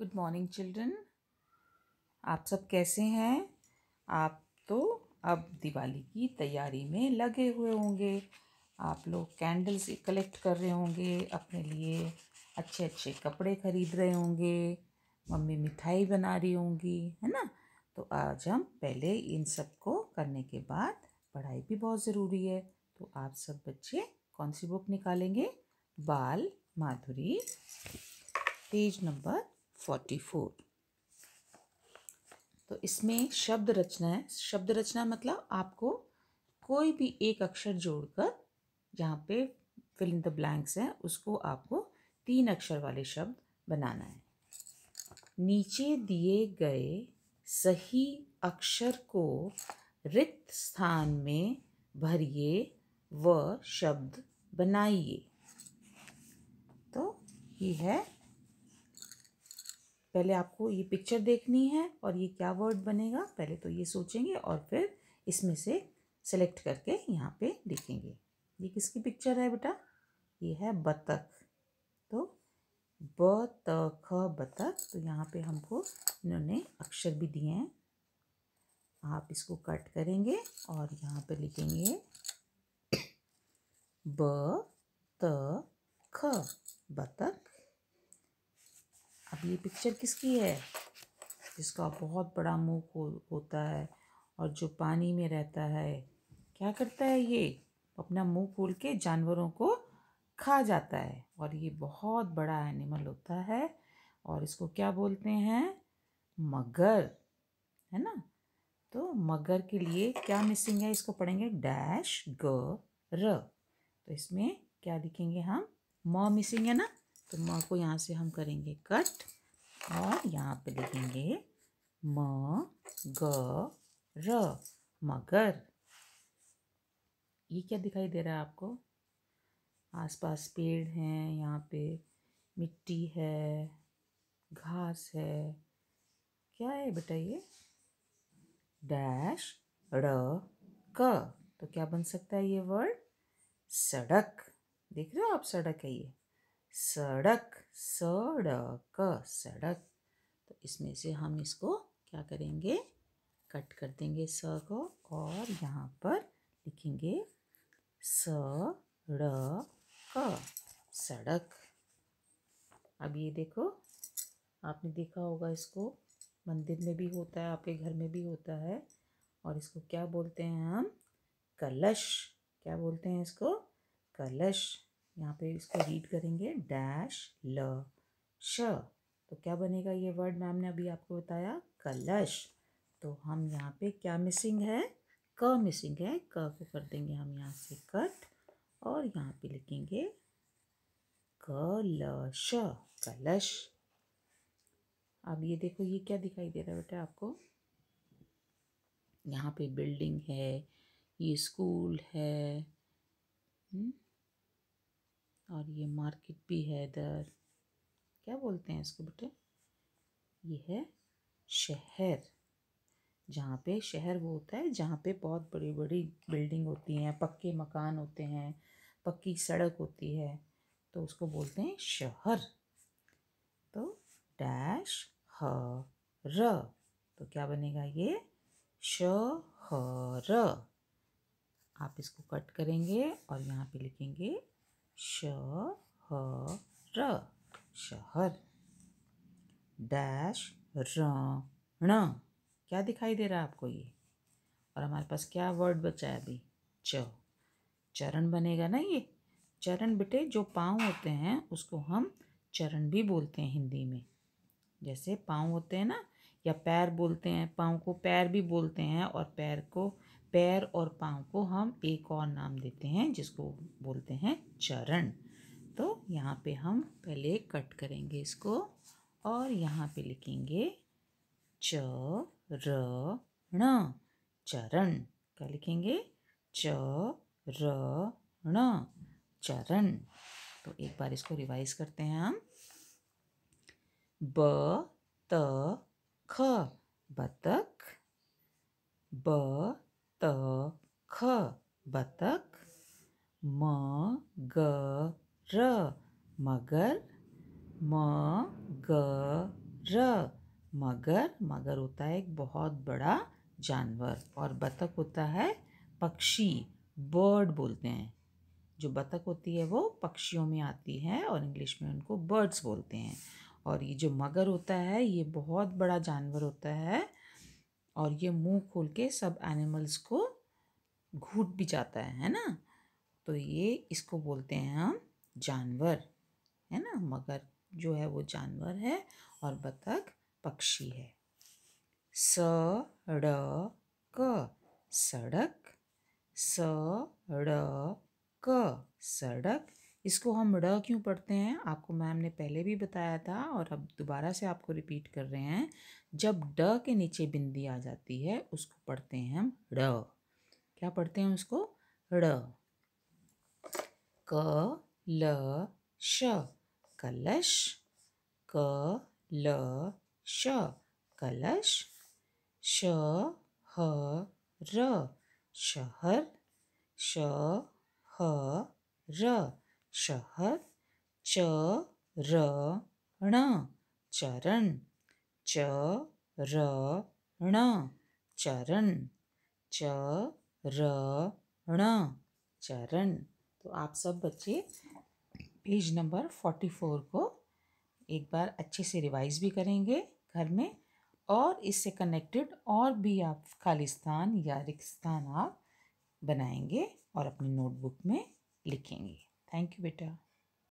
Good morning children आप सब कैसे हैं आप तो अब दिवाली की तैयारी में लगे हुए होंगे आप लोग कैंडल्स कलेक्ट कर रहे होंगे अपने लिए अच्छे अच्छे कपड़े खरीद रहे होंगे मम्मी मिठाई बना रही होंगी है ना तो आज हम पहले इन सब को करने के बाद पढ़ाई भी बहुत ज़रूरी है तो आप सब बच्चे कौन सी बुक निकालेंगे Bal Madhuri page number forty four तो इसमें शब्द रचना है शब्द रचना मतलब आपको कोई भी एक अक्षर जोड़कर जहाँ पे फिल इन द ब्लैंक्स हैं उसको आपको तीन अक्षर वाले शब्द बनाना है नीचे दिए गए सही अक्षर को रिक्त स्थान में भरिए व शब्द बनाइए तो ये है पहले आपको ये पिक्चर देखनी है और ये क्या वर्ड बनेगा पहले तो ये सोचेंगे और फिर इसमें से सेलेक्ट करके यहाँ पे लिखेंगे ये किसकी पिक्चर है बेटा ये है बतख तो ब त ख बतख तो यहाँ पे हमको इन्होंने अक्षर भी दिए हैं आप इसको कट करेंगे और यहाँ पे लिखेंगे ब त ख बतख अब ये पिक्चर किसकी है जिसका बहुत बड़ा मुंह हो, होता है और जो पानी में रहता है क्या करता है ये अपना मुंह खोल के जानवरों को खा जाता है और ये बहुत बड़ा एनिमल होता है और इसको क्या बोलते हैं मगर है ना तो मगर के लिए क्या मिसिंग है इसको पढ़ेंगे डैश ग र तो इसमें क्या लिखेंगे हम म मिसिंग है ना तो म को यहाँ से हम करेंगे कट और यहाँ पे लिखेंगे म ग र मगर ये क्या दिखाई दे रहा है आपको आसपास पेड़ हैं यहाँ पे मिट्टी है घास है क्या है बेटा ये डैश र क तो क्या बन सकता है ये वर्ड सड़क देख रहे हो आप सड़क है ये सड़क सड़क सड़क तो इसमें से हम इसको क्या करेंगे कट कर देंगे स को और यहाँ पर लिखेंगे क सड़क अब ये देखो आपने देखा होगा इसको मंदिर में भी होता है आपके घर में भी होता है और इसको क्या बोलते हैं हम कलश क्या बोलते हैं इसको कलश यहाँ पे इसको रीड करेंगे डैश ल श तो क्या बनेगा ये वर्ड मैम ने अभी आपको बताया कलश तो हम यहाँ पे क्या मिसिंग है क मिसिंग है क को कर देंगे हम यहाँ से कट और यहाँ पे लिखेंगे कलश कलश अब ये देखो ये क्या दिखाई दे रहा है बेटा आपको यहाँ पे बिल्डिंग है ये स्कूल है हुँ? हम्म? और ये मार्केट भी है इधर क्या बोलते हैं इसको बेटे ये है शहर जहाँ पे शहर वो होता है जहाँ पे बहुत बड़ी बड़ी बिल्डिंग होती हैं पक्के मकान होते हैं पक्की सड़क होती है तो उसको बोलते हैं शहर तो डैश ह र तो क्या बनेगा ये र आप इसको कट करेंगे और यहाँ पे लिखेंगे श र शहर डैश रण क्या दिखाई दे रहा है आपको ये और हमारे पास क्या वर्ड बचा है अभी च चरण बनेगा ना ये चरण बेटे जो पाँव होते हैं उसको हम चरण भी बोलते हैं हिंदी में जैसे पाँव होते हैं ना या पैर बोलते हैं पाँव को पैर भी बोलते हैं और पैर को पैर और पाँव को हम एक और नाम देते हैं जिसको बोलते हैं चरण तो यहाँ पे हम पहले कट करेंगे इसको और यहाँ पे लिखेंगे च र ण चरण क्या लिखेंगे च र ण चरण तो एक बार इसको रिवाइज करते हैं हम ब त ख बतख ब बतख म ग र मगर म ग र मगर मगर होता है एक बहुत बड़ा जानवर और बतख होता है पक्षी बर्ड बोलते हैं जो बतख होती है वो पक्षियों में आती है और इंग्लिश में उनको बर्ड्स बोलते हैं और ये जो मगर होता है ये बहुत बड़ा जानवर होता है और ये मुंह खोल के सब एनिमल्स को घूट भी जाता है है ना तो ये इसको बोलते हैं हम जानवर है ना मगर जो है वो जानवर है और बतख पक्षी है स ड क सड़क स ड क सड़क इसको हम ड क्यों पढ़ते हैं आपको मैम ने पहले भी बताया था और अब दोबारा से आपको रिपीट कर रहे हैं जब ड के नीचे बिंदी आ जाती है उसको पढ़ते हैं हम ड क्या पढ़ते हैं उसको ड़ क ल श कलश क ल श कलश श ह र शहर श ह र शहर च र ण चरण च र ण चरण च रण चरण तो आप सब बच्चे पेज नंबर फोर्टी फोर को एक बार अच्छे से रिवाइज भी करेंगे घर में और इससे कनेक्टेड और भी आप खालिस्तान या रिक्स्तान आप बनाएंगे और अपनी नोटबुक में लिखेंगे थैंक यू बेटा